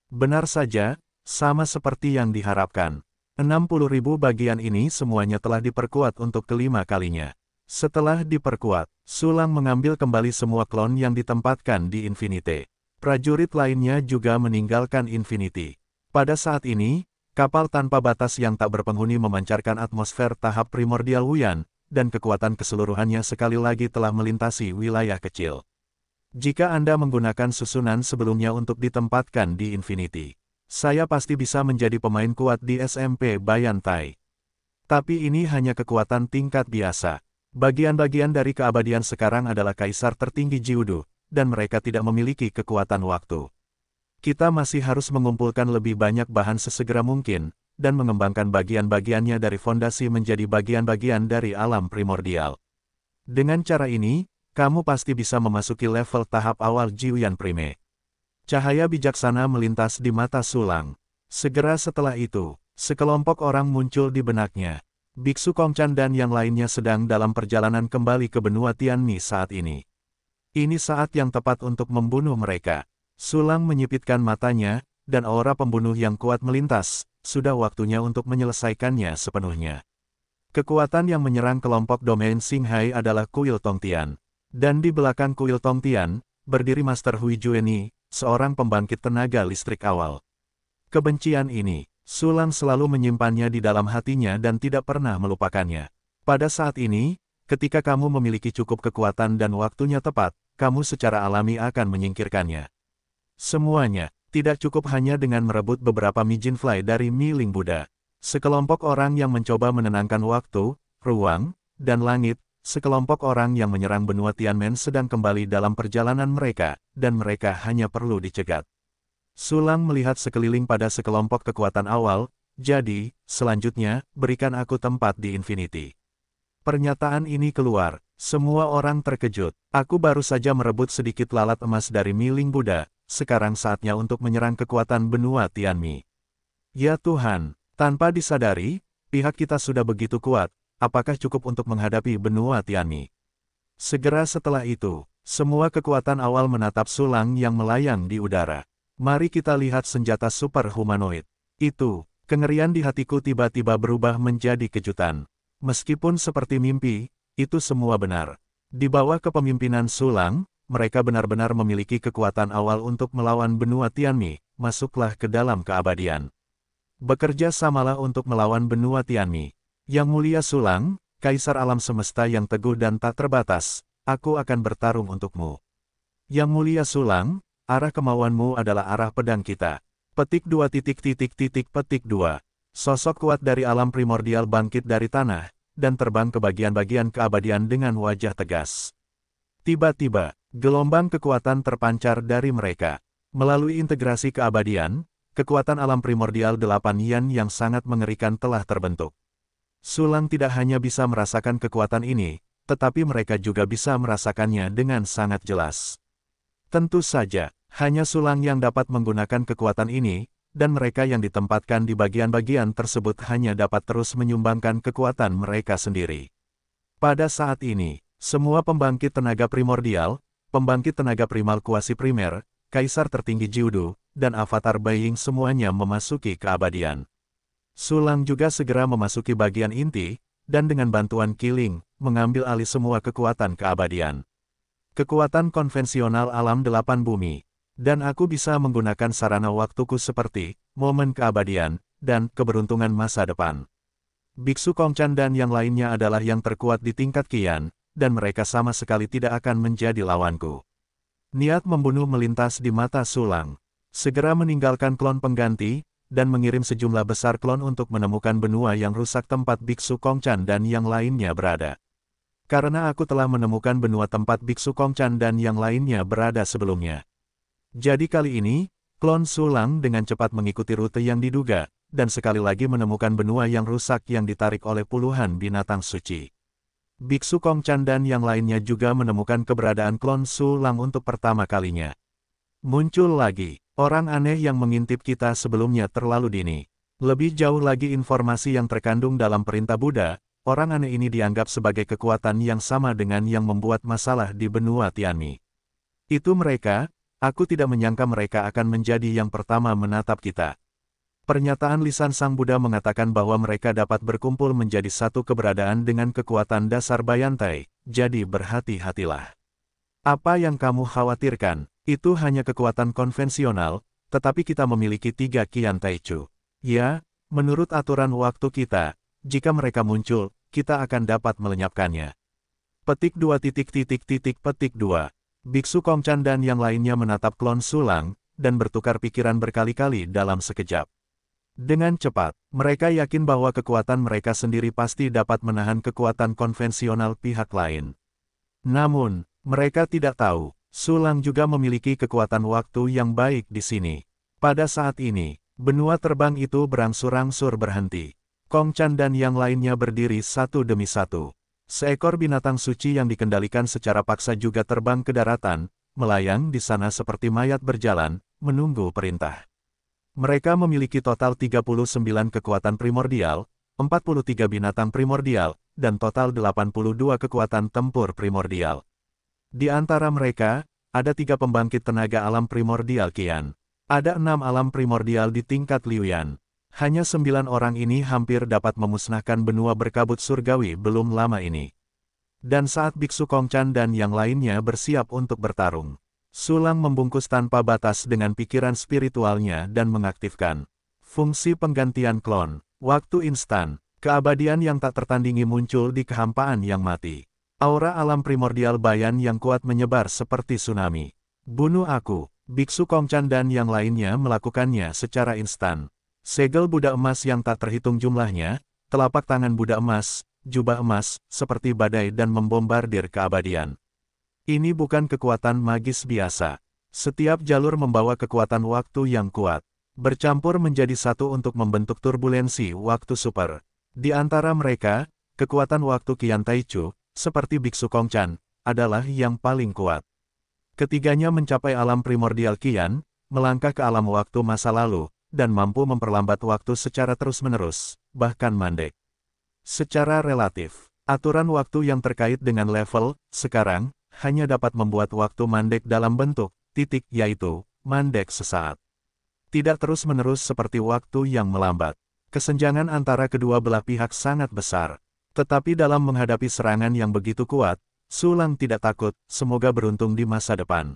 Benar saja, sama seperti yang diharapkan. 60 ribu bagian ini semuanya telah diperkuat untuk kelima kalinya. Setelah diperkuat, Sulang mengambil kembali semua klon yang ditempatkan di Infinity. Prajurit lainnya juga meninggalkan Infinity. Pada saat ini, kapal tanpa batas yang tak berpenghuni memancarkan atmosfer tahap primordial Wuyan, dan kekuatan keseluruhannya sekali lagi telah melintasi wilayah kecil. Jika Anda menggunakan susunan sebelumnya untuk ditempatkan di Infinity, saya pasti bisa menjadi pemain kuat di SMP Bayantai. Tapi ini hanya kekuatan tingkat biasa. Bagian-bagian dari keabadian sekarang adalah kaisar tertinggi Jiudu, dan mereka tidak memiliki kekuatan waktu. Kita masih harus mengumpulkan lebih banyak bahan sesegera mungkin, dan mengembangkan bagian-bagiannya dari fondasi menjadi bagian-bagian dari alam primordial. Dengan cara ini, kamu pasti bisa memasuki level tahap awal Jiuyan Prime. Cahaya bijaksana melintas di mata sulang. Segera setelah itu, sekelompok orang muncul di benaknya. Biksu Kongchan dan yang lainnya sedang dalam perjalanan kembali ke benua Tianmi saat ini. Ini saat yang tepat untuk membunuh mereka. Sulang menyipitkan matanya, dan aura pembunuh yang kuat melintas, sudah waktunya untuk menyelesaikannya sepenuhnya. Kekuatan yang menyerang kelompok domain Singhai adalah kuil Tongtian. Dan di belakang kuil Tongtian, berdiri Master Hui Jueni, seorang pembangkit tenaga listrik awal. Kebencian ini, Sulang selalu menyimpannya di dalam hatinya dan tidak pernah melupakannya. Pada saat ini, ketika kamu memiliki cukup kekuatan dan waktunya tepat, kamu secara alami akan menyingkirkannya. Semuanya, tidak cukup hanya dengan merebut beberapa Mijin Fly dari Ling Buddha. Sekelompok orang yang mencoba menenangkan waktu, ruang, dan langit, sekelompok orang yang menyerang benua Tianmen sedang kembali dalam perjalanan mereka, dan mereka hanya perlu dicegat. Sulang melihat sekeliling pada sekelompok kekuatan awal, jadi, selanjutnya, berikan aku tempat di Infinity. Pernyataan ini keluar, semua orang terkejut. Aku baru saja merebut sedikit lalat emas dari miling Buddha, sekarang saatnya untuk menyerang kekuatan benua Tianmi. Ya Tuhan, tanpa disadari, pihak kita sudah begitu kuat, apakah cukup untuk menghadapi benua Tianmi? Segera setelah itu, semua kekuatan awal menatap sulang yang melayang di udara. Mari kita lihat senjata super humanoid. Itu, kengerian di hatiku tiba-tiba berubah menjadi kejutan. Meskipun seperti mimpi, itu semua benar. Di bawah kepemimpinan Sulang, mereka benar-benar memiliki kekuatan awal untuk melawan benua Tianmi, masuklah ke dalam keabadian. Bekerja samalah untuk melawan benua Tianmi. Yang mulia Sulang, Kaisar alam semesta yang teguh dan tak terbatas, aku akan bertarung untukmu. Yang mulia Sulang, Arah kemauanmu adalah arah pedang kita. Petik dua titik titik titik petik dua. Sosok kuat dari alam primordial bangkit dari tanah, dan terbang ke bagian-bagian keabadian dengan wajah tegas. Tiba-tiba, gelombang kekuatan terpancar dari mereka. Melalui integrasi keabadian, kekuatan alam primordial delapan yan yang sangat mengerikan telah terbentuk. Sulang tidak hanya bisa merasakan kekuatan ini, tetapi mereka juga bisa merasakannya dengan sangat jelas. Tentu saja, hanya Sulang yang dapat menggunakan kekuatan ini, dan mereka yang ditempatkan di bagian-bagian tersebut hanya dapat terus menyumbangkan kekuatan mereka sendiri. Pada saat ini, semua pembangkit tenaga primordial, pembangkit tenaga primal kuasi primer, kaisar tertinggi Jiudu, dan avatar Baying semuanya memasuki keabadian. Sulang juga segera memasuki bagian inti, dan dengan bantuan Killing, mengambil alih semua kekuatan keabadian. Kekuatan konvensional alam delapan bumi, dan aku bisa menggunakan sarana waktuku seperti, momen keabadian, dan keberuntungan masa depan. Biksu Kongchan dan yang lainnya adalah yang terkuat di tingkat kian, dan mereka sama sekali tidak akan menjadi lawanku. Niat membunuh melintas di mata sulang. Segera meninggalkan klon pengganti, dan mengirim sejumlah besar klon untuk menemukan benua yang rusak tempat Biksu Kongchan dan yang lainnya berada. Karena aku telah menemukan benua tempat Biksu Kongchan dan yang lainnya berada sebelumnya. Jadi kali ini, klon sulang dengan cepat mengikuti rute yang diduga, dan sekali lagi menemukan benua yang rusak yang ditarik oleh puluhan binatang suci. Biksu Kongchan dan yang lainnya juga menemukan keberadaan klon sulang untuk pertama kalinya. Muncul lagi, orang aneh yang mengintip kita sebelumnya terlalu dini. Lebih jauh lagi informasi yang terkandung dalam perintah Buddha, orang aneh ini dianggap sebagai kekuatan yang sama dengan yang membuat masalah di benua Tiani. Itu mereka, Aku tidak menyangka mereka akan menjadi yang pertama menatap kita. Pernyataan lisan Sang Buddha mengatakan bahwa mereka dapat berkumpul menjadi satu keberadaan dengan kekuatan dasar Bayantai, jadi berhati-hatilah. Apa yang kamu khawatirkan, itu hanya kekuatan konvensional, tetapi kita memiliki tiga kian taichu. Ya, menurut aturan waktu kita, jika mereka muncul, kita akan dapat melenyapkannya. Petik 2 titik titik titik petik 2. Biksu Kongchan dan yang lainnya menatap klon sulang, dan bertukar pikiran berkali-kali dalam sekejap. Dengan cepat, mereka yakin bahwa kekuatan mereka sendiri pasti dapat menahan kekuatan konvensional pihak lain. Namun, mereka tidak tahu, Sulang juga memiliki kekuatan waktu yang baik di sini. Pada saat ini, benua terbang itu berangsur-angsur berhenti. Kong Chan dan yang lainnya berdiri satu demi satu. Seekor binatang suci yang dikendalikan secara paksa juga terbang ke daratan, melayang di sana seperti mayat berjalan, menunggu perintah. Mereka memiliki total 39 kekuatan primordial, 43 binatang primordial, dan total 82 kekuatan tempur primordial. Di antara mereka, ada tiga pembangkit tenaga alam primordial Kian. Ada enam alam primordial di tingkat Liuyan. Hanya sembilan orang ini hampir dapat memusnahkan benua berkabut surgawi belum lama ini. Dan saat Biksu Kongchan dan yang lainnya bersiap untuk bertarung, Sulang membungkus tanpa batas dengan pikiran spiritualnya dan mengaktifkan fungsi penggantian klon, waktu instan, keabadian yang tak tertandingi muncul di kehampaan yang mati. Aura alam primordial bayan yang kuat menyebar seperti tsunami. Bunuh aku, Biksu Kongchan dan yang lainnya melakukannya secara instan Segel Buddha emas yang tak terhitung jumlahnya, telapak tangan Buddha emas, jubah emas, seperti badai dan membombardir keabadian. Ini bukan kekuatan magis biasa. Setiap jalur membawa kekuatan waktu yang kuat. Bercampur menjadi satu untuk membentuk turbulensi waktu super. Di antara mereka, kekuatan waktu Kian Tai Taichu, seperti Biksu Kongchan, adalah yang paling kuat. Ketiganya mencapai alam primordial Kian, melangkah ke alam waktu masa lalu, dan mampu memperlambat waktu secara terus-menerus, bahkan mandek. Secara relatif, aturan waktu yang terkait dengan level, sekarang, hanya dapat membuat waktu mandek dalam bentuk, titik, yaitu, mandek sesaat. Tidak terus-menerus seperti waktu yang melambat. Kesenjangan antara kedua belah pihak sangat besar. Tetapi dalam menghadapi serangan yang begitu kuat, Sulang tidak takut, semoga beruntung di masa depan.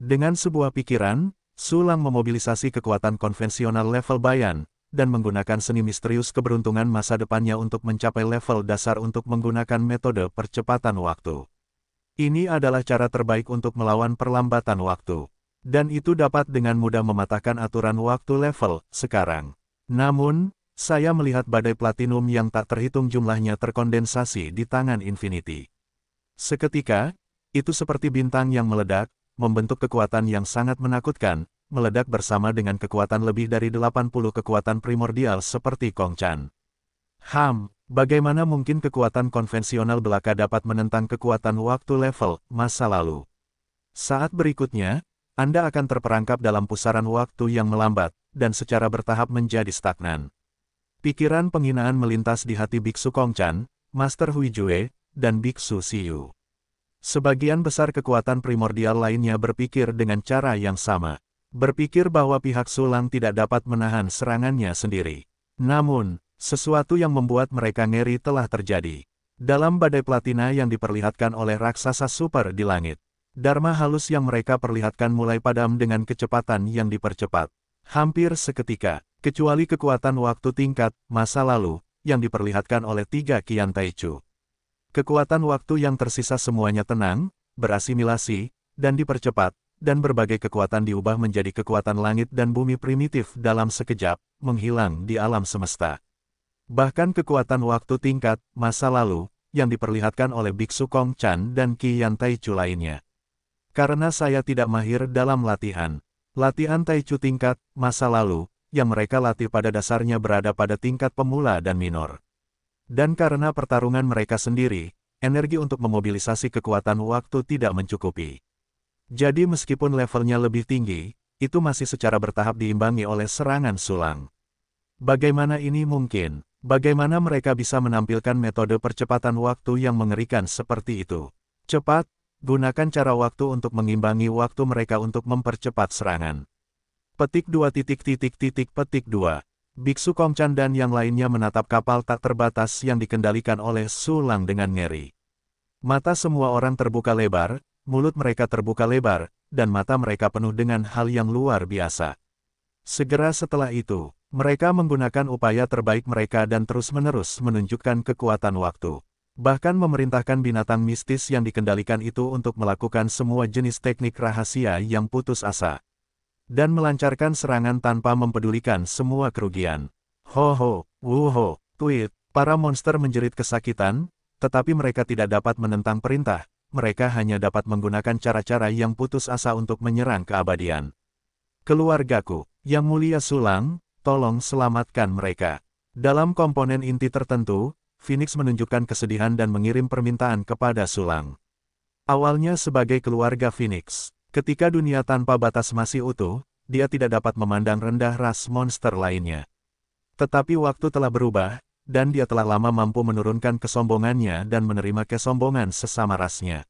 Dengan sebuah pikiran, Sulang memobilisasi kekuatan konvensional level Bayan, dan menggunakan seni misterius keberuntungan masa depannya untuk mencapai level dasar untuk menggunakan metode percepatan waktu. Ini adalah cara terbaik untuk melawan perlambatan waktu. Dan itu dapat dengan mudah mematahkan aturan waktu level sekarang. Namun, saya melihat badai platinum yang tak terhitung jumlahnya terkondensasi di tangan Infinity. Seketika, itu seperti bintang yang meledak, membentuk kekuatan yang sangat menakutkan, meledak bersama dengan kekuatan lebih dari 80 kekuatan primordial seperti Kongchan. Ham, bagaimana mungkin kekuatan konvensional belaka dapat menentang kekuatan waktu level masa lalu? Saat berikutnya, Anda akan terperangkap dalam pusaran waktu yang melambat, dan secara bertahap menjadi stagnan. Pikiran penghinaan melintas di hati Biksu Kongchan, Master Hui Jue, dan Biksu Siu. Sebagian besar kekuatan primordial lainnya berpikir dengan cara yang sama. Berpikir bahwa pihak Sulang tidak dapat menahan serangannya sendiri. Namun, sesuatu yang membuat mereka ngeri telah terjadi. Dalam badai platina yang diperlihatkan oleh raksasa super di langit, Dharma halus yang mereka perlihatkan mulai padam dengan kecepatan yang dipercepat. Hampir seketika, kecuali kekuatan waktu tingkat, masa lalu, yang diperlihatkan oleh tiga Kian Taichu. Kekuatan waktu yang tersisa semuanya tenang, berasimilasi, dan dipercepat, dan berbagai kekuatan diubah menjadi kekuatan langit dan bumi primitif dalam sekejap, menghilang di alam semesta. Bahkan kekuatan waktu tingkat, masa lalu, yang diperlihatkan oleh Biksu Kong Chan dan Ki Yan Tai Chu lainnya. Karena saya tidak mahir dalam latihan. Latihan Tai Chu tingkat, masa lalu, yang mereka latih pada dasarnya berada pada tingkat pemula dan minor. Dan karena pertarungan mereka sendiri, energi untuk memobilisasi kekuatan waktu tidak mencukupi. Jadi meskipun levelnya lebih tinggi, itu masih secara bertahap diimbangi oleh serangan sulang. Bagaimana ini mungkin? Bagaimana mereka bisa menampilkan metode percepatan waktu yang mengerikan seperti itu? Cepat, gunakan cara waktu untuk mengimbangi waktu mereka untuk mempercepat serangan. Petik 2 titik titik titik petik 2. Biksu Kongchan dan yang lainnya menatap kapal tak terbatas yang dikendalikan oleh Sulang dengan ngeri. Mata semua orang terbuka lebar, mulut mereka terbuka lebar, dan mata mereka penuh dengan hal yang luar biasa. Segera setelah itu, mereka menggunakan upaya terbaik mereka dan terus-menerus menunjukkan kekuatan waktu. Bahkan memerintahkan binatang mistis yang dikendalikan itu untuk melakukan semua jenis teknik rahasia yang putus asa dan melancarkan serangan tanpa mempedulikan semua kerugian. Ho-ho, ho, tweet, para monster menjerit kesakitan, tetapi mereka tidak dapat menentang perintah, mereka hanya dapat menggunakan cara-cara yang putus asa untuk menyerang keabadian. Keluargaku, yang mulia Sulang, tolong selamatkan mereka. Dalam komponen inti tertentu, Phoenix menunjukkan kesedihan dan mengirim permintaan kepada Sulang. Awalnya sebagai keluarga Phoenix, Ketika dunia tanpa batas masih utuh, dia tidak dapat memandang rendah ras monster lainnya. Tetapi waktu telah berubah, dan dia telah lama mampu menurunkan kesombongannya dan menerima kesombongan sesama rasnya.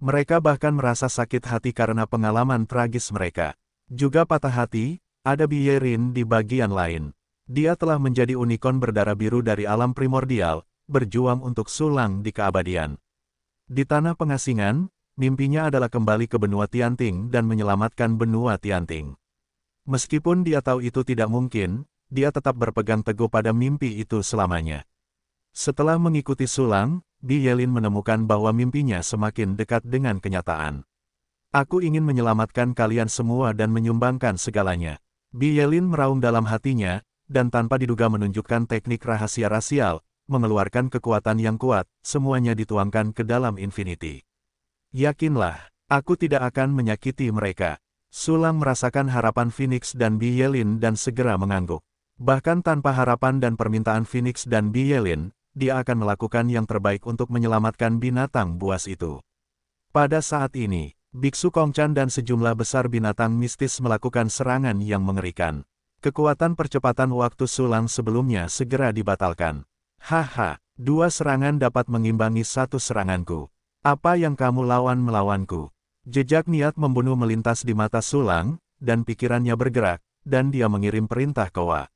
Mereka bahkan merasa sakit hati karena pengalaman tragis mereka. Juga patah hati, ada Biyerin di bagian lain. Dia telah menjadi unicorn berdarah biru dari alam primordial, berjuang untuk sulang di keabadian. Di tanah pengasingan, mimpinya adalah kembali ke benua Tianting dan menyelamatkan benua Tianting. Meskipun dia tahu itu tidak mungkin, dia tetap berpegang teguh pada mimpi itu selamanya. Setelah mengikuti Sulang, Bi Yelin menemukan bahwa mimpinya semakin dekat dengan kenyataan. Aku ingin menyelamatkan kalian semua dan menyumbangkan segalanya. Bi Yelin meraung dalam hatinya, dan tanpa diduga menunjukkan teknik rahasia rasial, mengeluarkan kekuatan yang kuat, semuanya dituangkan ke dalam infinity. Yakinlah, aku tidak akan menyakiti mereka. Sulang merasakan harapan Phoenix dan Biyelin dan segera mengangguk. Bahkan tanpa harapan dan permintaan Phoenix dan Biyelin, dia akan melakukan yang terbaik untuk menyelamatkan binatang buas itu. Pada saat ini, Biksu Kongchan dan sejumlah besar binatang mistis melakukan serangan yang mengerikan. Kekuatan percepatan waktu sulang sebelumnya segera dibatalkan. Haha, dua serangan dapat mengimbangi satu seranganku. Apa yang kamu lawan melawanku? Jejak niat membunuh melintas di mata Sulang, dan pikirannya bergerak, dan dia mengirim perintah Wak.